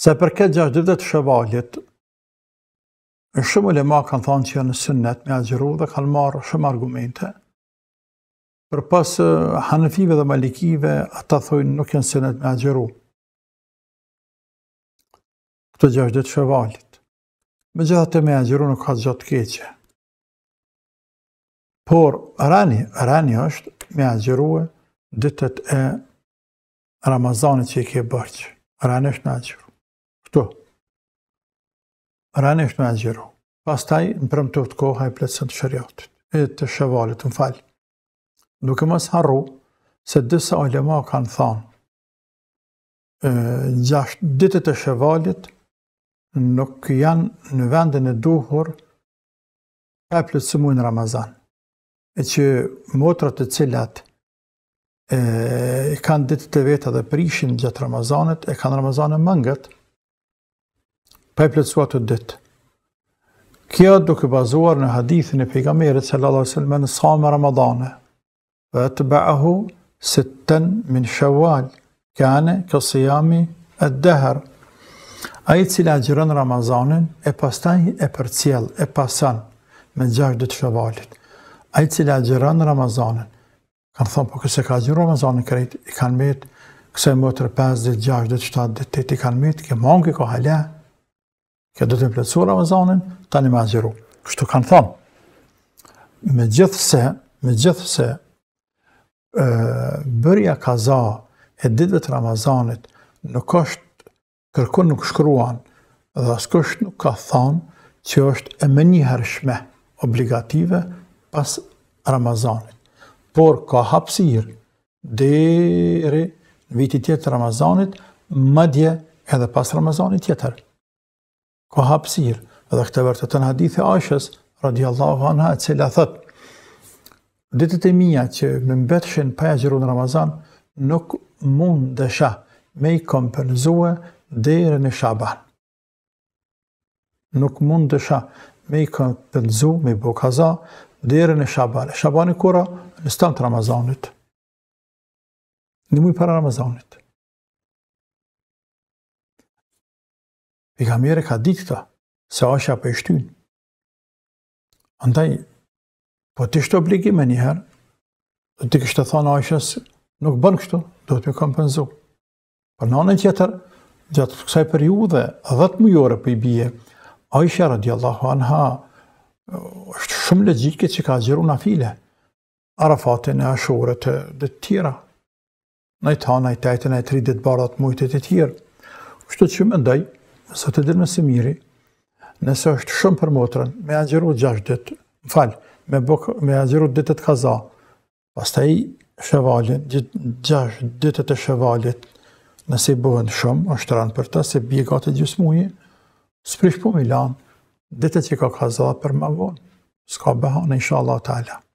se për këtë gjash dhe të shëvalit, në shumë ulema kanë thonë që janë në sënnet me agjeru dhe kanë marë shumë argumente. Për pas hanëfive dhe malikive, ata thojnë nuk janë sënët me agjeru. Këtë gjash dhe të shëvalit. Me gjithë atë me agjeru nuk ka gjatë keqe. Por, rani, rani është me agjeru e ditët e Ramazanit që i ke bërqë. Rani është me agjeru këtu. Rane është me azgjeru. Pas taj, në përëm të kohë, hajë plecën të e të shëvalit, në falë. Nuk e mësë harru, se disa olema kanë thanë, gjashtë ditët e shëvalit, nuk janë në vendin e duhur, e plecë Ramazan. E që motrat të cilat e kanë ditët e veta dhe prishin gjatë Ramazanit, e kanë Ramazanë mëngët, pa e plëcuat të dytë. Kjo duke bazuar në hadithin e pejgamerit sallallahu alaihi wasallam në Samë Ramadane. Wa atba'ahu sittan min Shawwal, kanë ka siyami ad-dahr. Ai që lajron Ramazanin e pastaj e përcjell, e pason me 6 ditë Shawalit. Ai që lajron Ramazanin, kanë thonë po kësaj ka lajron Ramazanin krejt, i kanë mbet kësaj motër 8 ditë kanë mbet, që mongi Kjo do të plotësoj Ramazanin, tani më xhiru. Kështu kan thon. Megjithse, megjithse ë bëria kaza e ditëve të Ramazanit nuk është kërkon nuk shkruan dhe as kush nuk ka thon që është e menjëhershme obligative pas Ramazanit. Por ka hapësir deri viti të Ramazanit madje edhe pas Ramazanit tjetër ka hapsir. edhe këtë vërtët të në hadithi ashes, radiallahu anha, e cila thët, ditët e mija që në mbetëshin pa e gjëru në Ramazan, nuk mund dhe shah me i kompenzue dhejre në shaban. Nuk mund dhe shah me i kompenzue, me i bukaza, dhejre në shaban. Shaban kura në stantë Ramazanit. Në mujë para Ramazanit. I ka ka ditë këta, se asha për shtyn. Andaj, po të ishtë obligime njëherë, dhe të kështë të thonë ashes, nuk bënë kështu, do të kompenzu. Për në anë tjetër, gjatë të kësaj periude, dhe të mujore për i bje, Aisha radiallahu anha, është shumë legjike që ka gjeru në file, arafatën e ashurët e dhe të tjera, në i ta, në i tajtën e ditë barat mujtët e tjera. Kështu që më ndaj, Sot të dilë me si miri, nëse është shumë për motrën, me agjeru gjash ditë, më falë, me, me agjeru ditët kaza, pas të i shëvalin, gjash ditët e shëvalit, nëse i bëhen shumë, është rënë për ta, se bje gati gjusë muje, së prishpo me lanë, ditët që ka kaza për më vonë, s'ka behanë, inshallah, tala. Ta